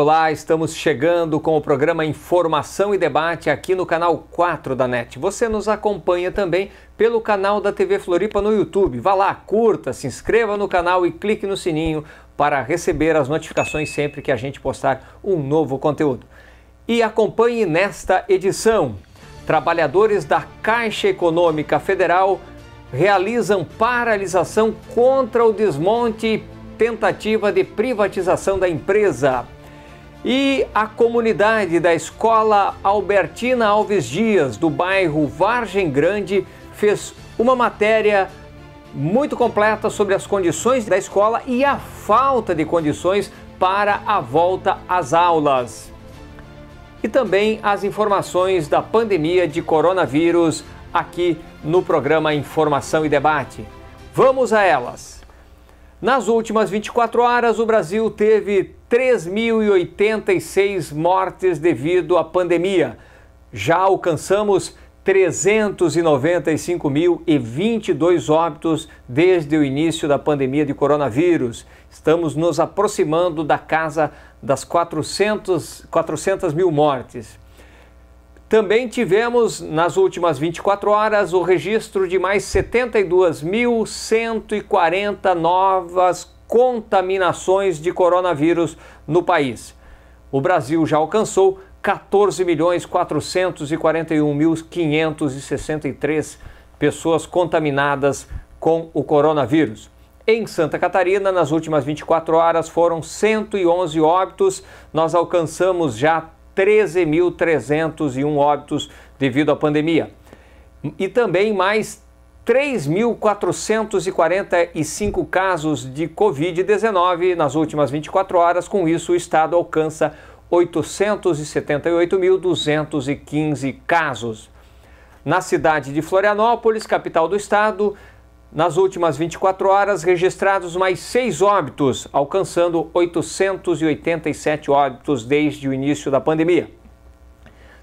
Olá, estamos chegando com o programa Informação e Debate aqui no canal 4 da NET. Você nos acompanha também pelo canal da TV Floripa no YouTube. Vá lá, curta, se inscreva no canal e clique no sininho para receber as notificações sempre que a gente postar um novo conteúdo. E acompanhe nesta edição. Trabalhadores da Caixa Econômica Federal realizam paralisação contra o desmonte e tentativa de privatização da empresa. E a comunidade da Escola Albertina Alves Dias, do bairro Vargem Grande, fez uma matéria muito completa sobre as condições da escola e a falta de condições para a volta às aulas. E também as informações da pandemia de coronavírus aqui no programa Informação e Debate. Vamos a elas. Nas últimas 24 horas, o Brasil teve 3.086 mortes devido à pandemia. Já alcançamos 395.022 óbitos desde o início da pandemia de coronavírus. Estamos nos aproximando da casa das 400, 400 mil mortes. Também tivemos, nas últimas 24 horas, o registro de mais 72.140 novas contaminações de coronavírus no país. O Brasil já alcançou 14.441.563 pessoas contaminadas com o coronavírus. Em Santa Catarina, nas últimas 24 horas, foram 111 óbitos. Nós alcançamos já 13.301 óbitos devido à pandemia. E também mais 3.445 casos de Covid-19 nas últimas 24 horas. Com isso, o estado alcança 878.215 casos. Na cidade de Florianópolis, capital do estado, nas últimas 24 horas, registrados mais seis óbitos, alcançando 887 óbitos desde o início da pandemia.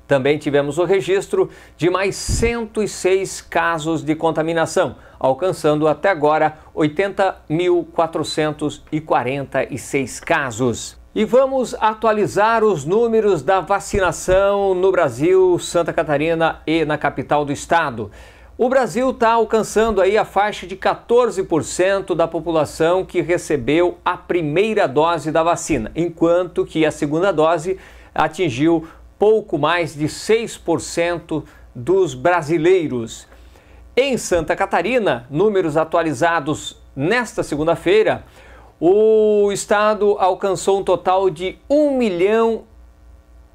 Também tivemos o registro de mais 106 casos de contaminação, alcançando até agora 80.446 casos. E vamos atualizar os números da vacinação no Brasil, Santa Catarina e na capital do estado. O Brasil está alcançando aí a faixa de 14% da população que recebeu a primeira dose da vacina, enquanto que a segunda dose atingiu pouco mais de 6% dos brasileiros. Em Santa Catarina, números atualizados nesta segunda-feira, o estado alcançou um total de 1 milhão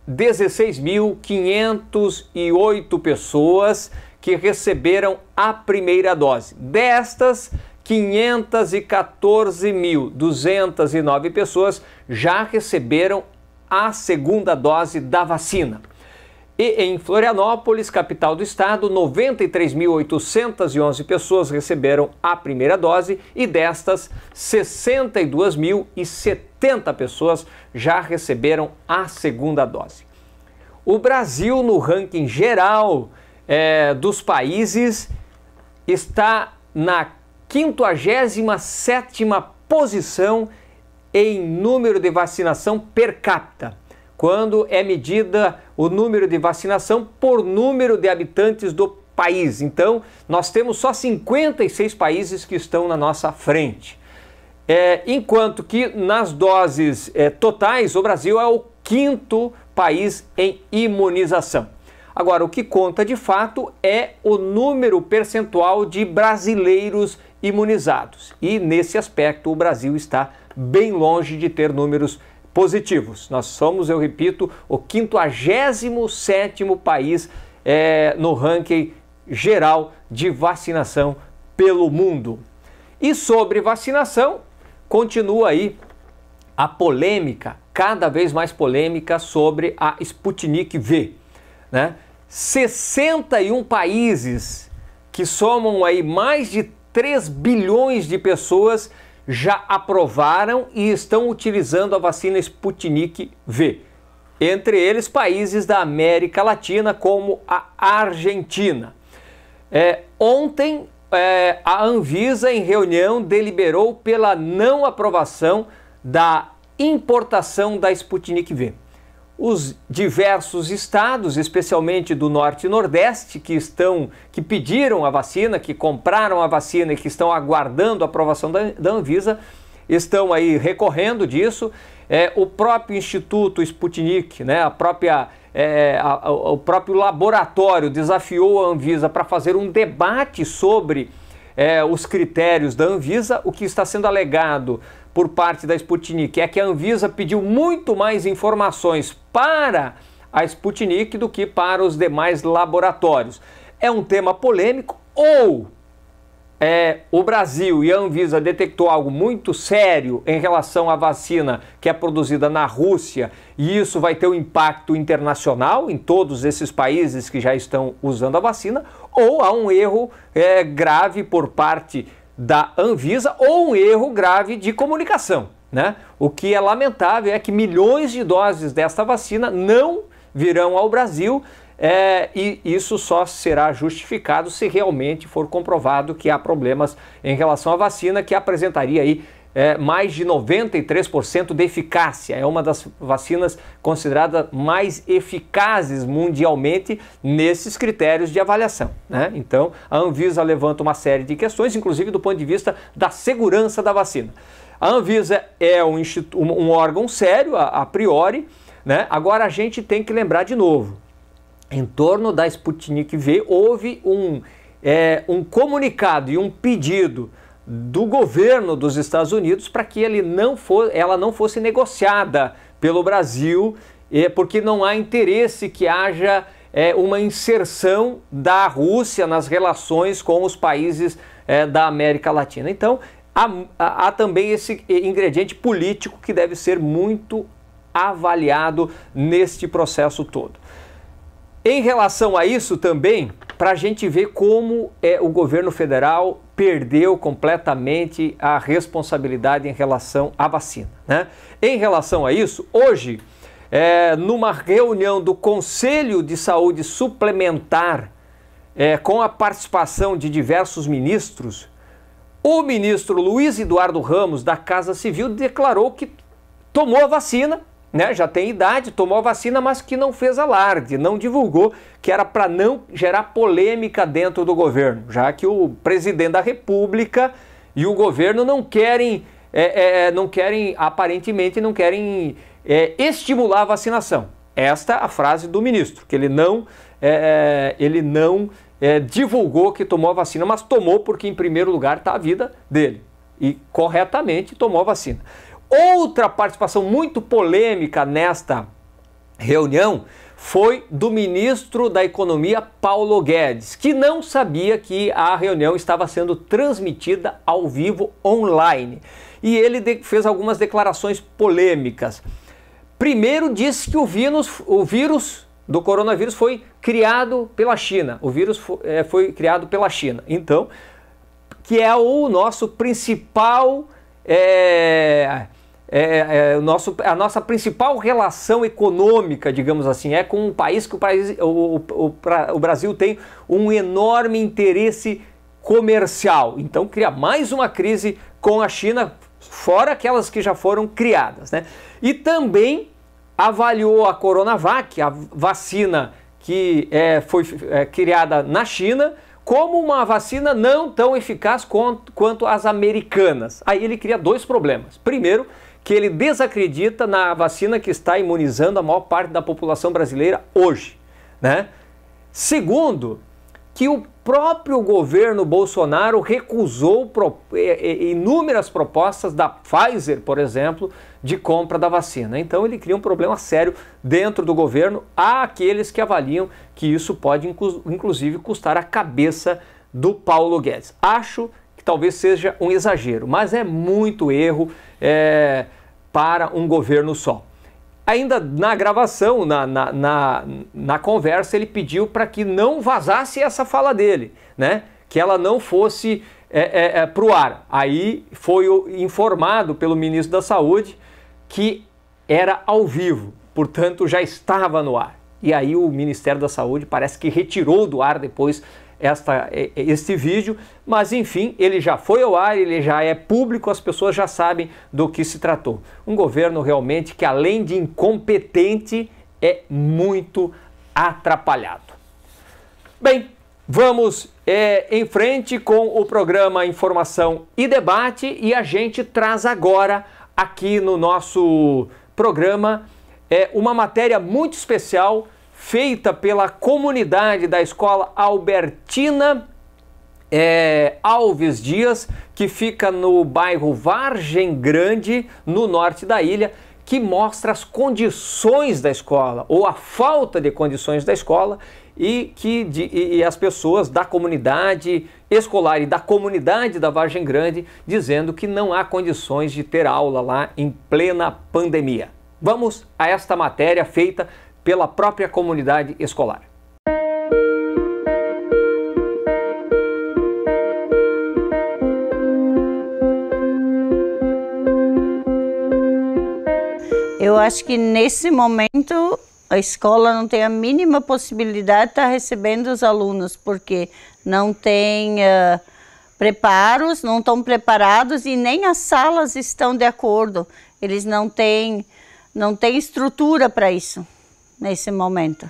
16.508 pessoas que receberam a primeira dose. Destas, 514.209 pessoas já receberam a segunda dose da vacina. E em Florianópolis, capital do estado, 93.811 pessoas receberam a primeira dose e destas, 62.070 pessoas já receberam a segunda dose. O Brasil, no ranking geral é, dos países, está na 57ª posição em número de vacinação per capita, quando é medida o número de vacinação por número de habitantes do país. Então, nós temos só 56 países que estão na nossa frente. É, enquanto que nas doses é, totais, o Brasil é o quinto país em imunização. Agora, o que conta de fato é o número percentual de brasileiros imunizados. E nesse aspecto, o Brasil está bem longe de ter números positivos. Nós somos, eu repito, o 57 país é, no ranking geral de vacinação pelo mundo. E sobre vacinação, continua aí a polêmica, cada vez mais polêmica, sobre a Sputnik V. Né? 61 países que somam aí mais de 3 bilhões de pessoas já aprovaram e estão utilizando a vacina Sputnik V. Entre eles, países da América Latina, como a Argentina. É, ontem, é, a Anvisa, em reunião, deliberou pela não aprovação da importação da Sputnik V os diversos estados, especialmente do norte e nordeste, que estão que pediram a vacina, que compraram a vacina e que estão aguardando a aprovação da, da Anvisa, estão aí recorrendo disso. É, o próprio Instituto Sputnik, né, a própria, é, a, a, o próprio laboratório desafiou a Anvisa para fazer um debate sobre é, os critérios da Anvisa. O que está sendo alegado por parte da Sputnik é que a Anvisa pediu muito mais informações para a Sputnik do que para os demais laboratórios. É um tema polêmico ou é, o Brasil e a Anvisa detectou algo muito sério em relação à vacina que é produzida na Rússia e isso vai ter um impacto internacional em todos esses países que já estão usando a vacina, ou há um erro é, grave por parte da Anvisa ou um erro grave de comunicação. Né? O que é lamentável é que milhões de doses desta vacina não virão ao Brasil é, e isso só será justificado se realmente for comprovado que há problemas em relação à vacina que apresentaria aí é, mais de 93% de eficácia. É uma das vacinas consideradas mais eficazes mundialmente nesses critérios de avaliação. Né? Então, a Anvisa levanta uma série de questões, inclusive do ponto de vista da segurança da vacina. A Anvisa é um, um órgão sério, a, a priori. Né? Agora, a gente tem que lembrar de novo: em torno da Sputnik V, houve um, é, um comunicado e um pedido do governo dos Estados Unidos para que ele não for, ela não fosse negociada pelo Brasil, é, porque não há interesse que haja é, uma inserção da Rússia nas relações com os países é, da América Latina. Então, há, há também esse ingrediente político que deve ser muito avaliado neste processo todo. Em relação a isso também, para a gente ver como é, o governo federal perdeu completamente a responsabilidade em relação à vacina. Né? Em relação a isso, hoje, é, numa reunião do Conselho de Saúde Suplementar, é, com a participação de diversos ministros, o ministro Luiz Eduardo Ramos, da Casa Civil, declarou que tomou a vacina né, já tem idade, tomou a vacina, mas que não fez alarde, não divulgou, que era para não gerar polêmica dentro do governo, já que o presidente da República e o governo não querem, é, é, é não querem aparentemente, não querem é, estimular a vacinação. Esta é a frase do ministro, que ele não, é, ele não divulgou que tomou a vacina, mas tomou porque em primeiro lugar está a vida dele e corretamente tomou a vacina. Outra participação muito polêmica nesta reunião foi do ministro da Economia Paulo Guedes, que não sabia que a reunião estava sendo transmitida ao vivo online. E ele fez algumas declarações polêmicas. Primeiro, disse que o vírus, o vírus do coronavírus foi criado pela China. O vírus foi, é, foi criado pela China. Então, que é o nosso principal. É, é, é, é, o nosso, a nossa principal relação econômica, digamos assim, é com um país que o, país, o, o, o Brasil tem um enorme interesse comercial. Então cria mais uma crise com a China, fora aquelas que já foram criadas. Né? E também avaliou a Coronavac, a vacina que é, foi é, criada na China, como uma vacina não tão eficaz quanto, quanto as americanas. Aí ele cria dois problemas. Primeiro, que ele desacredita na vacina que está imunizando a maior parte da população brasileira hoje, né? Segundo, que o próprio governo Bolsonaro recusou é, é, inúmeras propostas da Pfizer, por exemplo, de compra da vacina. Então ele cria um problema sério dentro do governo. Há aqueles que avaliam que isso pode inclusive custar a cabeça do Paulo Guedes. Acho que talvez seja um exagero, mas é muito erro é, para um governo só. Ainda na gravação, na, na, na, na conversa, ele pediu para que não vazasse essa fala dele, né? que ela não fosse é, é, é para o ar. Aí foi informado pelo ministro da Saúde que era ao vivo, portanto já estava no ar. E aí o Ministério da Saúde parece que retirou do ar depois esta, este vídeo, mas enfim, ele já foi ao ar, ele já é público, as pessoas já sabem do que se tratou. Um governo realmente que, além de incompetente, é muito atrapalhado. Bem, vamos é, em frente com o programa Informação e Debate e a gente traz agora aqui no nosso programa é, uma matéria muito especial feita pela comunidade da escola Albertina é, Alves Dias, que fica no bairro Vargem Grande, no norte da ilha, que mostra as condições da escola ou a falta de condições da escola e que de, e as pessoas da comunidade escolar e da comunidade da Vargem Grande dizendo que não há condições de ter aula lá em plena pandemia. Vamos a esta matéria feita pela própria comunidade escolar. Eu acho que nesse momento a escola não tem a mínima possibilidade de estar recebendo os alunos, porque não tem uh, preparos, não estão preparados e nem as salas estão de acordo. Eles não têm, não têm estrutura para isso nesse momento.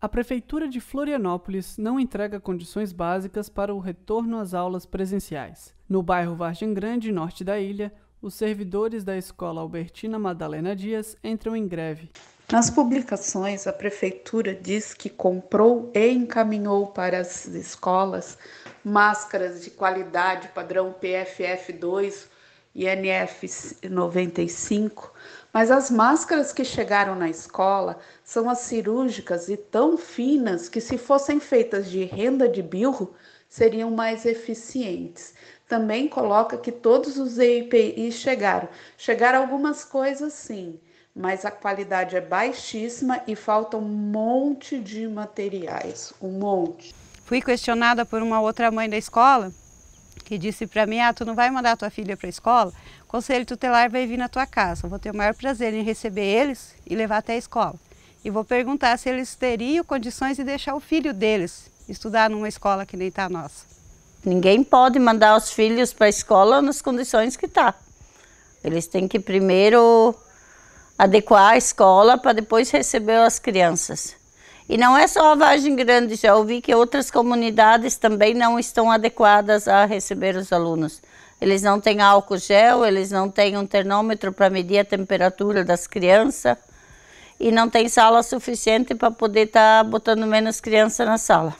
A Prefeitura de Florianópolis não entrega condições básicas para o retorno às aulas presenciais. No bairro Vargem Grande, norte da ilha, os servidores da Escola Albertina Madalena Dias entram em greve. Nas publicações, a Prefeitura diz que comprou e encaminhou para as escolas máscaras de qualidade padrão PFF2 e NF95 mas as máscaras que chegaram na escola são as cirúrgicas e tão finas que, se fossem feitas de renda de bilro seriam mais eficientes. Também coloca que todos os EIPIs chegaram. Chegaram algumas coisas sim, mas a qualidade é baixíssima e falta um monte de materiais um monte. Fui questionada por uma outra mãe da escola que disse para mim, ah, tu não vai mandar tua filha para a escola, o conselho tutelar vai vir na tua casa. Eu vou ter o maior prazer em receber eles e levar até a escola. E vou perguntar se eles teriam condições de deixar o filho deles estudar numa escola que nem está a nossa. Ninguém pode mandar os filhos para a escola nas condições que está. Eles têm que primeiro adequar a escola para depois receber as crianças. E não é só a Vagem Grande, já ouvi que outras comunidades também não estão adequadas a receber os alunos. Eles não têm álcool gel, eles não têm um termômetro para medir a temperatura das crianças e não tem sala suficiente para poder estar tá botando menos criança na sala.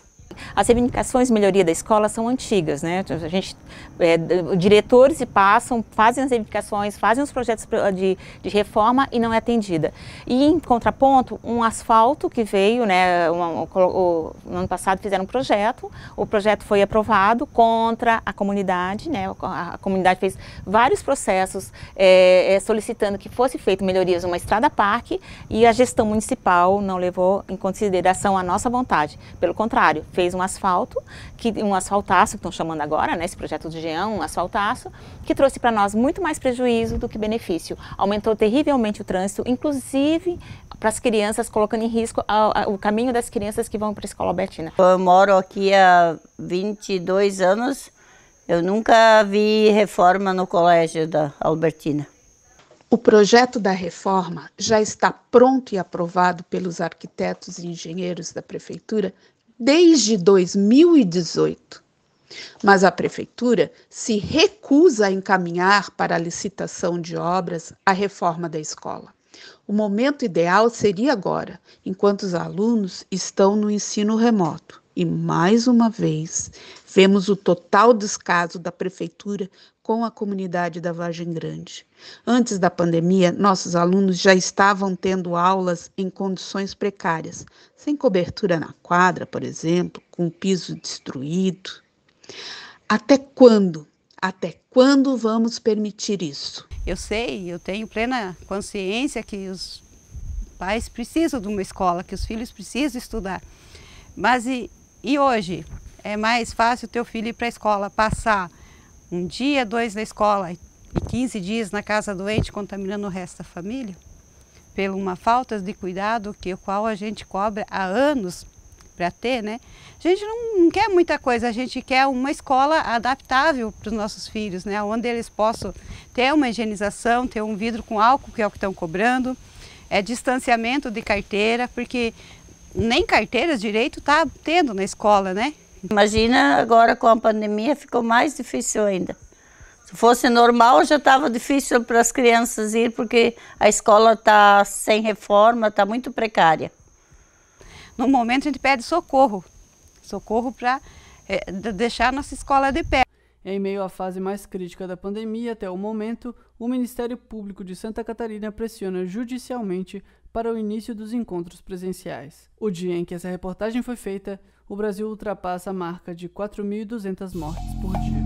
As reivindicações de melhoria da escola são antigas, né? Então, a gente, é, diretores passam, fazem as reivindicações, fazem os projetos de, de, reforma e não é atendida. E em contraponto, um asfalto que veio, né? Um, um, no ano passado fizeram um projeto, o projeto foi aprovado contra a comunidade, né? A, a comunidade fez vários processos é, é, solicitando que fosse feito melhorias numa estrada parque e a gestão municipal não levou em consideração a nossa vontade. Pelo contrário, fez fez um asfalto, que, um asfaltaço, que estão chamando agora, né, esse projeto de Jean, um asfaltaço, que trouxe para nós muito mais prejuízo do que benefício. Aumentou terrivelmente o trânsito, inclusive para as crianças, colocando em risco a, a, o caminho das crianças que vão para a escola albertina. Eu moro aqui há 22 anos, eu nunca vi reforma no colégio da Albertina. O projeto da reforma já está pronto e aprovado pelos arquitetos e engenheiros da Prefeitura desde 2018. Mas a prefeitura se recusa a encaminhar para a licitação de obras a reforma da escola. O momento ideal seria agora, enquanto os alunos estão no ensino remoto. E mais uma vez, vemos o total descaso da prefeitura com a comunidade da Vargem Grande. Antes da pandemia, nossos alunos já estavam tendo aulas em condições precárias, sem cobertura na quadra, por exemplo, com o piso destruído. Até quando? Até quando vamos permitir isso? Eu sei, eu tenho plena consciência que os pais precisam de uma escola, que os filhos precisam estudar. Mas e, e hoje? É mais fácil o teu filho ir para a escola, passar um dia, dois na escola e 15 dias na casa doente, contaminando o resto da família, por uma falta de cuidado que o qual a gente cobra há anos para ter, né? A gente não quer muita coisa, a gente quer uma escola adaptável para os nossos filhos, né? Onde eles possam ter uma higienização, ter um vidro com álcool, que é o que estão cobrando, é distanciamento de carteira, porque nem carteiras direito está tendo na escola, né? Imagina agora com a pandemia ficou mais difícil ainda. Se fosse normal já estava difícil para as crianças ir porque a escola está sem reforma, está muito precária. No momento a gente pede socorro, socorro para é, deixar a nossa escola de pé. Em meio à fase mais crítica da pandemia até o momento, o Ministério Público de Santa Catarina pressiona judicialmente para o início dos encontros presenciais. O dia em que essa reportagem foi feita, o Brasil ultrapassa a marca de 4.200 mortes por dia.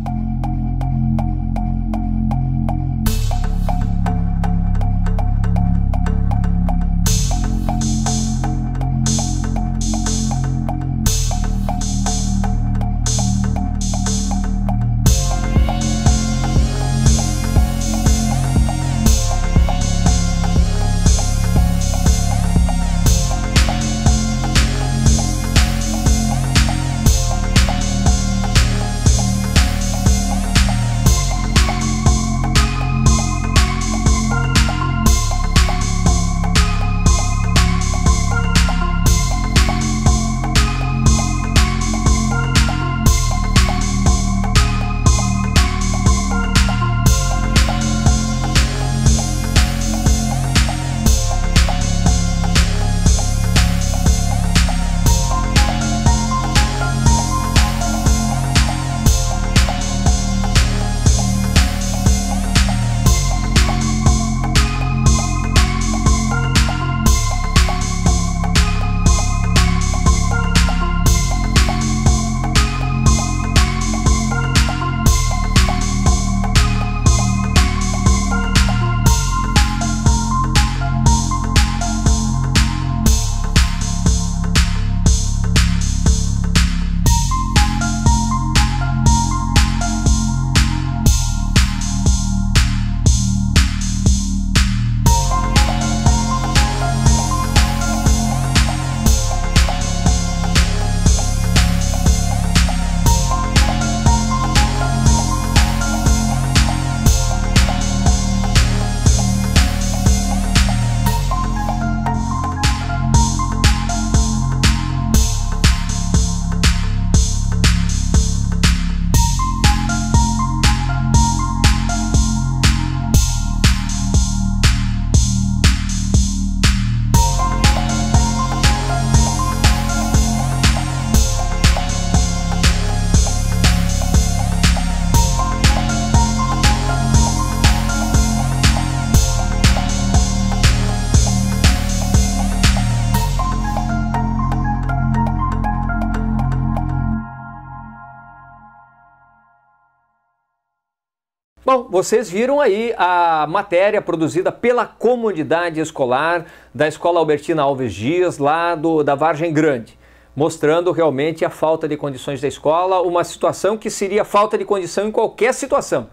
Bom, vocês viram aí a matéria produzida pela comunidade escolar da Escola Albertina Alves Dias, lá do, da Vargem Grande, mostrando realmente a falta de condições da escola, uma situação que seria falta de condição em qualquer situação,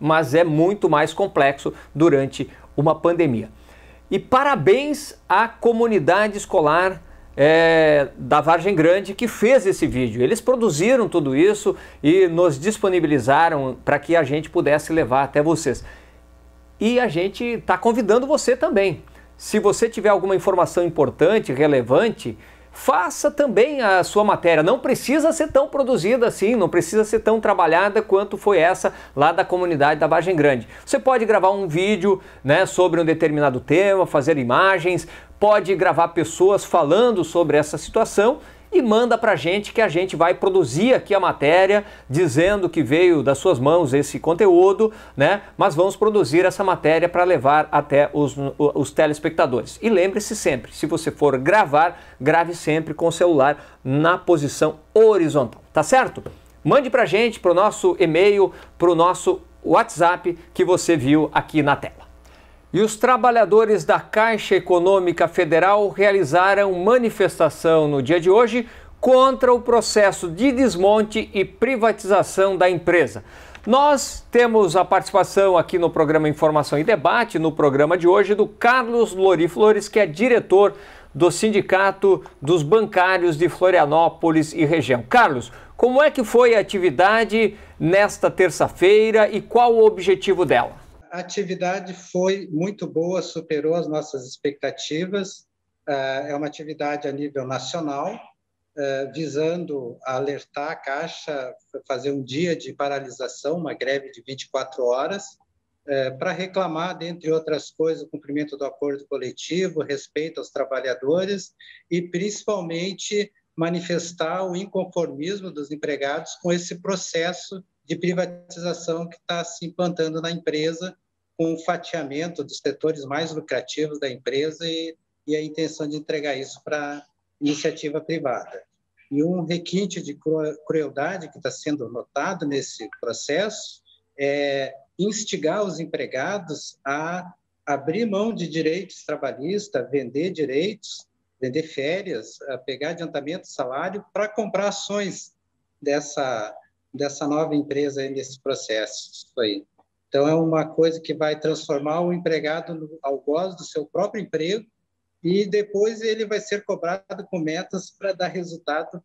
mas é muito mais complexo durante uma pandemia. E parabéns à comunidade escolar é, da Vargem Grande que fez esse vídeo. Eles produziram tudo isso e nos disponibilizaram para que a gente pudesse levar até vocês. E a gente está convidando você também. Se você tiver alguma informação importante, relevante, faça também a sua matéria. Não precisa ser tão produzida assim, não precisa ser tão trabalhada quanto foi essa lá da comunidade da Vargem Grande. Você pode gravar um vídeo né, sobre um determinado tema, fazer imagens, pode gravar pessoas falando sobre essa situação e manda para a gente que a gente vai produzir aqui a matéria dizendo que veio das suas mãos esse conteúdo, né? Mas vamos produzir essa matéria para levar até os, os telespectadores. E lembre-se sempre, se você for gravar, grave sempre com o celular na posição horizontal, tá certo? Mande para a gente, para o nosso e-mail, para o nosso WhatsApp que você viu aqui na tela. E os trabalhadores da Caixa Econômica Federal realizaram manifestação no dia de hoje contra o processo de desmonte e privatização da empresa. Nós temos a participação aqui no programa Informação e Debate, no programa de hoje, do Carlos Lori Flores, que é diretor do Sindicato dos Bancários de Florianópolis e região. Carlos, como é que foi a atividade nesta terça-feira e qual o objetivo dela? a atividade foi muito boa, superou as nossas expectativas. Ah, é uma atividade a nível nacional, ah, visando alertar a Caixa, fazer um dia de paralisação, uma greve de 24 horas, ah, para reclamar, dentre outras coisas, o cumprimento do acordo coletivo, respeito aos trabalhadores e, principalmente, manifestar o inconformismo dos empregados com esse processo de privatização que está se implantando na empresa, com o fatiamento dos setores mais lucrativos da empresa e, e a intenção de entregar isso para iniciativa privada. E um requinte de crueldade que está sendo notado nesse processo é instigar os empregados a abrir mão de direitos trabalhistas, vender direitos, vender férias, pegar adiantamento de salário para comprar ações dessa dessa nova empresa nesse processo. aí. Então, é uma coisa que vai transformar o empregado no algoz do seu próprio emprego e depois ele vai ser cobrado com metas para dar resultado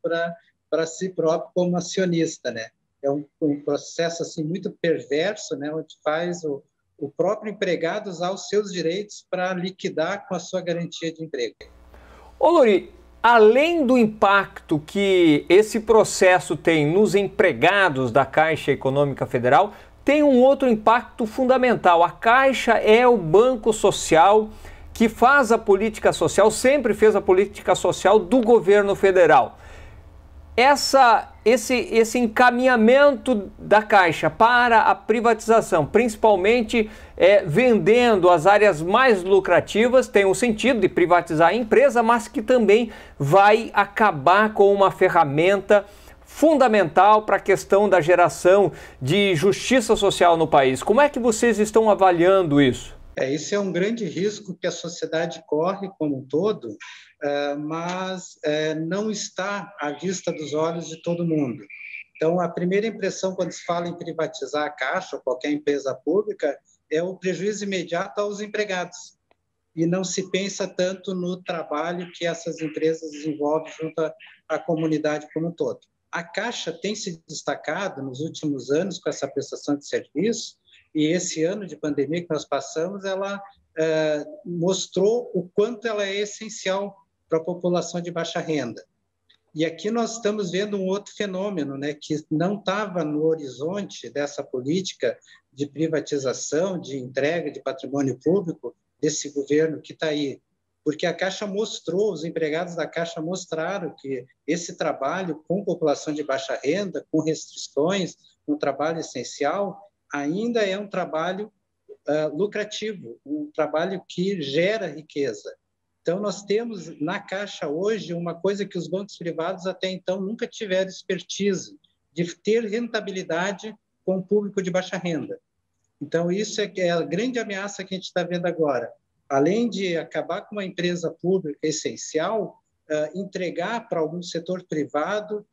para si próprio como acionista, né? É um, um, processo assim muito perverso, né? Onde faz o, o próprio empregado usar os seus direitos para liquidar com a sua garantia de emprego. Ô, Luri, além do impacto que esse processo tem nos empregados da Caixa Econômica Federal, tem um outro impacto fundamental. A Caixa é o banco social que faz a política social, sempre fez a política social do governo federal essa, esse, esse encaminhamento da Caixa para a privatização, principalmente é, vendendo as áreas mais lucrativas, tem um sentido de privatizar a empresa, mas que também vai acabar com uma ferramenta fundamental para a questão da geração de justiça social no país. Como é que vocês estão avaliando isso? É, esse é um grande risco que a sociedade corre como um todo eh, mas eh, não está à vista dos olhos de todo mundo. Então, a primeira impressão quando se fala em privatizar a Caixa ou qualquer empresa pública é o prejuízo imediato aos empregados. E não se pensa tanto no trabalho que essas empresas desenvolvem junto à, comunidade como um todo. A Caixa tem se destacado nos últimos anos com essa prestação de serviço, e esse ano de pandemia que nós passamos, ela eh, mostrou o quanto ela é essencial para a população de baixa renda. E aqui nós estamos vendo um outro fenômeno, né, que não estava no horizonte dessa política de privatização, de entrega de patrimônio público desse governo que está aí, porque a Caixa mostrou, os empregados da Caixa mostraram que esse trabalho com população de baixa renda, com restrições, um trabalho essencial, ainda é um trabalho uh, lucrativo, um trabalho que gera riqueza. Então, nós temos na Caixa hoje uma coisa que os bancos privados até então nunca tiveram expertise, de ter rentabilidade com o público de baixa renda. Então, isso é, é a grande ameaça que a gente está vendo agora. Além de acabar com uma empresa pública essencial, ah, entregar para algum setor privado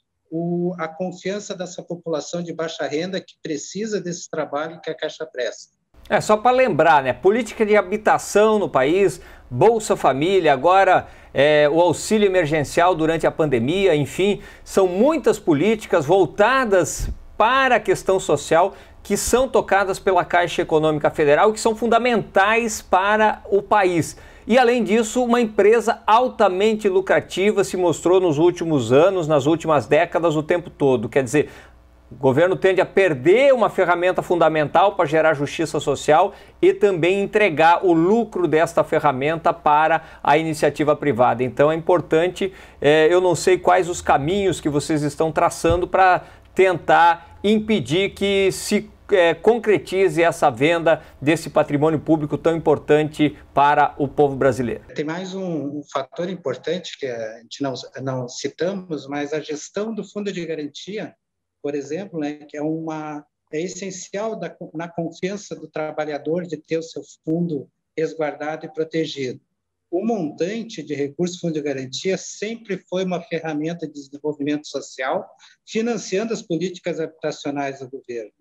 a confiança dessa população de baixa renda que precisa desse trabalho que a Caixa presta. É só para lembrar, né? Política de habitação no país, Bolsa Família, agora é, o auxílio emergencial durante a pandemia, enfim, são muitas políticas voltadas para a questão social que são tocadas pela Caixa Econômica Federal e que são fundamentais para o país. E além disso, uma empresa altamente lucrativa se mostrou nos últimos anos, nas últimas décadas, o tempo todo. Quer dizer, o governo tende a perder uma ferramenta fundamental para gerar justiça social e também entregar o lucro desta ferramenta para a iniciativa privada. Então é importante, é, eu não sei quais os caminhos que vocês estão traçando para tentar impedir que se é, concretize essa venda desse patrimônio público tão importante para o povo brasileiro. Tem mais um, um fator importante que a gente não, não citamos, mas a gestão do fundo de garantia por exemplo, né, que é uma é essencial da, na confiança do trabalhador de ter o seu fundo resguardado e protegido. O montante de recurso fundo de garantia sempre foi uma ferramenta de desenvolvimento social, financiando as políticas habitacionais do governo.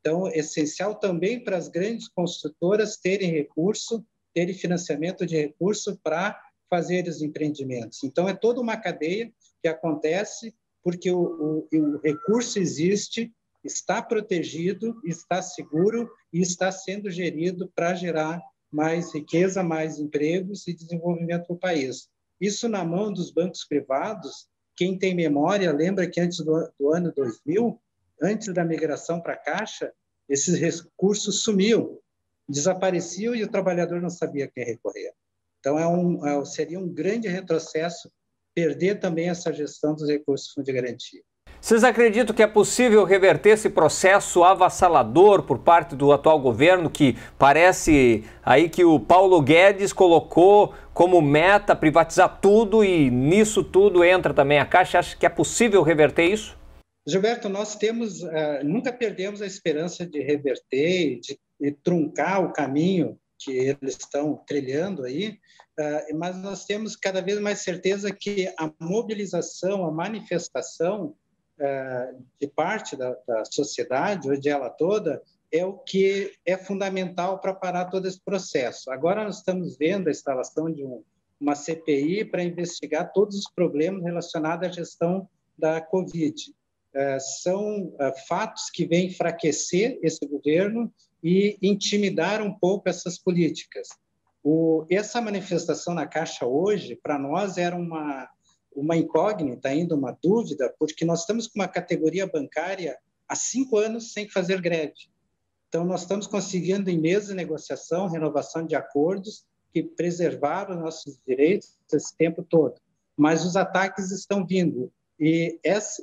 Então, é essencial também para as grandes construtoras terem recurso, terem financiamento de recurso para fazer os empreendimentos. Então, é toda uma cadeia que acontece porque o, o, o recurso existe, está protegido, está seguro e está sendo gerido para gerar mais riqueza, mais empregos e desenvolvimento no país. Isso na mão dos bancos privados, quem tem memória lembra que antes do, do ano 2000, antes da migração para a Caixa, esses recursos sumiam, desapareciam e o trabalhador não sabia a quem recorrer. Então, é um, é, seria um grande retrocesso perder também essa gestão dos recursos do Fundo de Garantia. Vocês acreditam que é possível reverter esse processo avassalador por parte do atual governo, que parece aí que o Paulo Guedes colocou como meta privatizar tudo e nisso tudo entra também a Caixa? Acha que é possível reverter isso? Gilberto, nós temos, uh, nunca perdemos a esperança de reverter, de, de truncar o caminho que eles estão trilhando aí, ah, mas nós temos cada vez mais certeza que a mobilização, a manifestação ah, de parte da, sociedade sociedade, hoje ela toda, é o que é fundamental para parar todo esse processo. Agora nós estamos vendo a instalação de uma CPI para investigar todos os problemas relacionados à gestão da Covid. Ah, são fatos que vêm enfraquecer esse governo e intimidar um pouco essas políticas. O, essa manifestação na Caixa hoje, para nós, era uma, uma incógnita, ainda uma dúvida, porque nós estamos com uma categoria bancária há cinco anos sem fazer greve. Então, nós estamos conseguindo, em mesa de negociação, renovação de acordos que preservaram nossos direitos esse tempo todo. Mas os ataques estão vindo. E essa,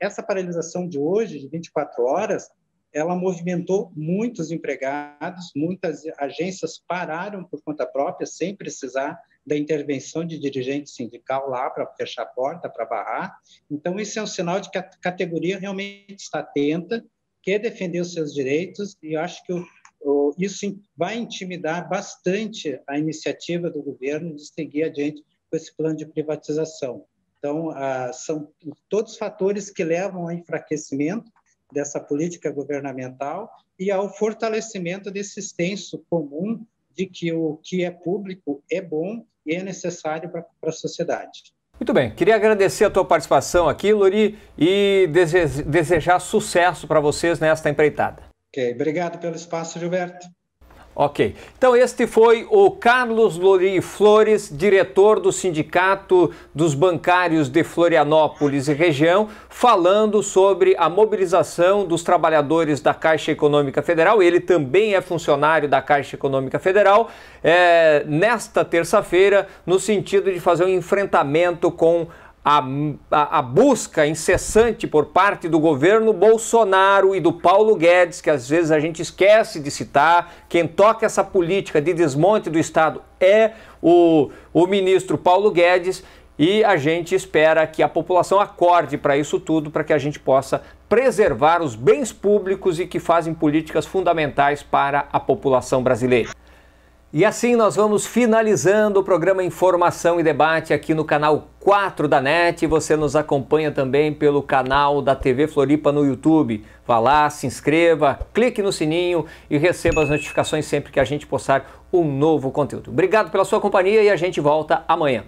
essa paralisação de hoje, de 24 horas, ela movimentou muitos empregados, muitas agências pararam por conta própria, sem precisar da intervenção de dirigente sindical lá para fechar a porta, para barrar. Então, isso é um sinal de que a categoria realmente está atenta, quer defender os seus direitos, e eu acho que o, o, isso vai intimidar bastante a iniciativa do governo de seguir adiante com esse plano de privatização. Então, ah, são todos fatores que levam ao enfraquecimento dessa política governamental e ao fortalecimento desse senso comum de que o que é público é bom e é necessário para a sociedade. Muito bem, queria agradecer a tua participação aqui, Luri, e desejar sucesso para vocês nesta empreitada. Ok, obrigado pelo espaço, Gilberto. Ok. Então, este foi o Carlos Lori Flores, diretor do Sindicato dos Bancários de Florianópolis e Região, falando sobre a mobilização dos trabalhadores da Caixa Econômica Federal. Ele também é funcionário da Caixa Econômica Federal, é, nesta terça-feira, no sentido de fazer um enfrentamento com a, a, a, busca incessante por parte do governo Bolsonaro e do Paulo Guedes, que às vezes a gente esquece de citar, quem toca essa política de desmonte do Estado é o, o ministro Paulo Guedes. E a gente espera que a população acorde para isso tudo, para que a gente possa preservar os bens públicos e que fazem políticas fundamentais para a população brasileira. E assim nós vamos finalizando o programa Informação e Debate aqui no canal 4 da NET. Você nos acompanha também pelo canal da TV Floripa no YouTube. Vá lá, se inscreva, clique no sininho e receba as notificações sempre que a gente postar um novo conteúdo. Obrigado pela sua companhia e a gente volta amanhã.